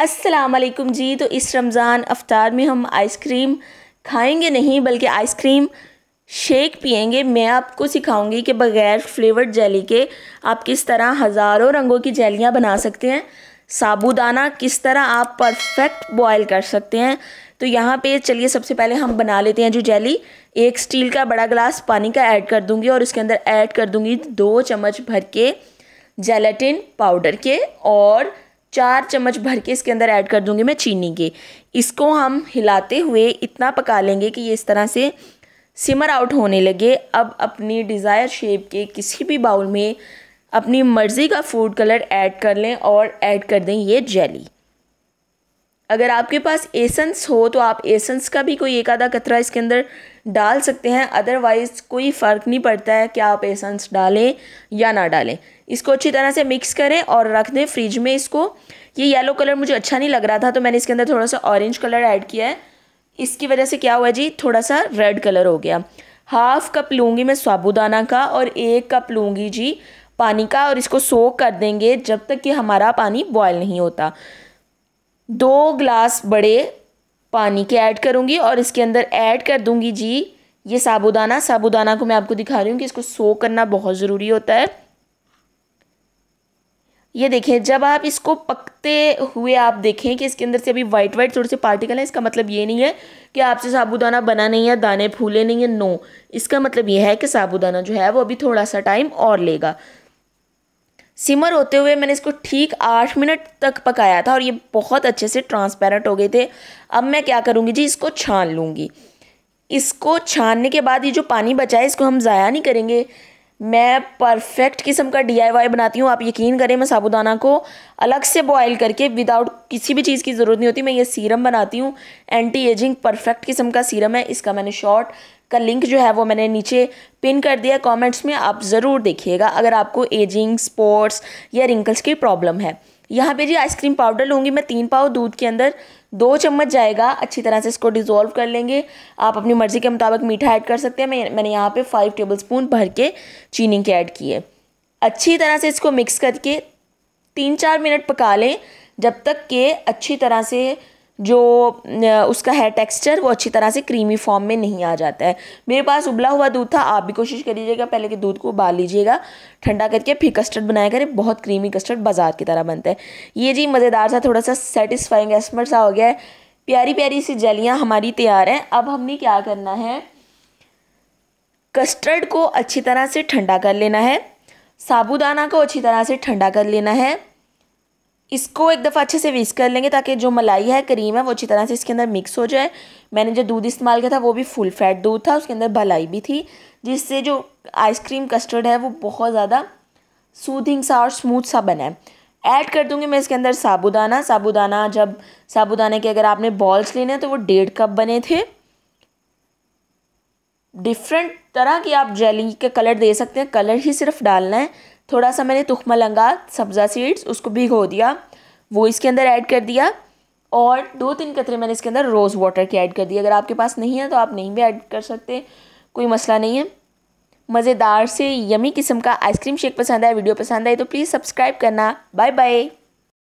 अस्सलाम वालेकुम जी तो इस रमज़ान अफ्तार में हम आइसक्रीम खाएंगे नहीं बल्कि आइसक्रीम शेक पियेंगे मैं आपको सिखाऊंगी कि बग़ैर फ्लेवर्ड जेली के आप किस तरह हज़ारों रंगों की जेलियाँ बना सकते हैं साबूदाना किस तरह आप परफेक्ट बॉयल कर सकते हैं तो यहाँ पे चलिए सबसे पहले हम बना लेते हैं जो जेली एक स्टील का बड़ा ग्लास पानी का ऐड कर दूँगी और उसके अंदर ऐड कर दूँगी दो चम्मच भर के जेलेटिन पाउडर के और चार चम्मच भर के इसके अंदर ऐड कर दूंगी मैं चीनी के इसको हम हिलाते हुए इतना पका लेंगे कि ये इस तरह से सिमर आउट होने लगे अब अपनी डिज़ायर शेप के किसी भी बाउल में अपनी मर्ज़ी का फूड कलर ऐड कर लें और ऐड कर दें ये जेली अगर आपके पास एसेंस हो तो आप एसेंस का भी कोई एक आधा कतरा इसके अंदर डाल सकते हैं अदरवाइज़ कोई फ़र्क नहीं पड़ता है कि आप एसेंस डालें या ना डालें इसको अच्छी तरह से मिक्स करें और रख दें फ्रिज में इसको ये येलो कलर मुझे अच्छा नहीं लग रहा था तो मैंने इसके अंदर थोड़ा सा ऑरेंज कलर ऐड किया है इसकी वजह से क्या हुआ जी थोड़ा सा रेड कलर हो गया हाफ़ कप लूँगी मैं साबुदाना का और एक कप लूँगी जी पानी का और इसको सोक कर देंगे जब तक कि हमारा पानी बॉयल नहीं होता दो ग्लास बड़े पानी के ऐड करूँगी और इसके अंदर ऐड कर दूँगी जी ये साबुदाना साबुदाना को मैं आपको दिखा रही हूँ कि इसको सो करना बहुत ज़रूरी होता है ये देखें जब आप इसको पकते हुए आप देखें कि इसके अंदर से अभी वाइट वाइट थोड़े से पार्टिकल हैं इसका मतलब ये नहीं है कि आपसे साबुदाना बना नहीं है दाने फूले नहीं है नो इसका मतलब ये है कि साबुदाना जो है वो अभी थोड़ा सा टाइम और लेगा सिमर होते हुए मैंने इसको ठीक आठ मिनट तक पकाया था और ये बहुत अच्छे से ट्रांसपेरेंट हो गए थे अब मैं क्या करूँगी जी इसको छान लूँगी इसको छानने के बाद ये जो पानी बचा है इसको हम ज़ाया नहीं करेंगे मैं परफेक्ट किस्म का डीआईवाई बनाती हूँ आप यकीन करें मैं साबुदाना को अलग से बॉयल करके विदाउट किसी भी चीज़ की ज़रूरत नहीं होती मैं ये सीरम बनाती हूँ एंटी एजिंग परफेक्ट किस्म का सीरम है इसका मैंने शॉर्ट का लिंक जो है वो मैंने नीचे पिन कर दिया कमेंट्स में आप ज़रूर देखिएगा अगर आपको एजिंग स्पोर्ट्स या रिंकल्स की प्रॉब्लम है यहाँ पर जी आइसक्रीम पाउडर लूँगी मैं तीन पाव दूध के अंदर दो चम्मच जाएगा अच्छी तरह से इसको डिज़ोल्व कर लेंगे आप अपनी मर्ज़ी के मुताबिक मीठा ऐड कर सकते हैं मैं मैंने यहाँ पे फाइव टेबल स्पून भर के चीनी के ऐड किए अच्छी तरह से इसको मिक्स करके तीन चार मिनट पका लें जब तक के अच्छी तरह से जो उसका है टेक्सचर वो अच्छी तरह से क्रीमी फॉर्म में नहीं आ जाता है मेरे पास उबला हुआ दूध था आप भी कोशिश करिएगा पहले के दूध को उबाल लीजिएगा ठंडा करके फिर कस्टर्ड बनाया करें बहुत क्रीमी कस्टर्ड बाजार की तरह बनता है ये जी मज़ेदार सा थोड़ा सा सेटिस्फाइंग एस्मर सा हो गया है प्यारी प्यारी सी जलियाँ हमारी तैयार हैं अब हमने क्या करना है कस्टर्ड को अच्छी तरह से ठंडा कर लेना है साबूदाना को अच्छी तरह से ठंडा कर लेना है इसको एक दफ़ा अच्छे से विस कर लेंगे ताकि जो मलाई है क्रीम है वो अच्छी तरह से इसके अंदर मिक्स हो जाए मैंने जो दूध इस्तेमाल किया था वो भी फुल फैट दूध था उसके अंदर भलाई भी थी जिससे जो आइसक्रीम कस्टर्ड है वो बहुत ज़्यादा सूदिंग सा और स्मूथ सा बना है ऐड कर दूंगी मैं इसके अंदर साबुदाना साबुदाना जब साबुदाने के अगर आपने बॉल्स लेने हैं तो वो डेढ़ कप बने थे डिफरेंट तरह की आप जेली के कलर दे सकते हैं कलर ही सिर्फ डालना है थोड़ा सा मैंने तुखमा लंगा सब्ज़ा सीड्स उसको भिगो दिया वो इसके अंदर ऐड कर दिया और दो तीन कतरे मैंने इसके अंदर रोज़ वाटर के ऐड कर दिए अगर आपके पास नहीं है तो आप नहीं भी ऐड कर सकते कोई मसला नहीं है मज़ेदार से यमी किस्म का आइसक्रीम शेक पसंद आए वीडियो पसंद आए तो प्लीज़ सब्सक्राइब करना बाय बाय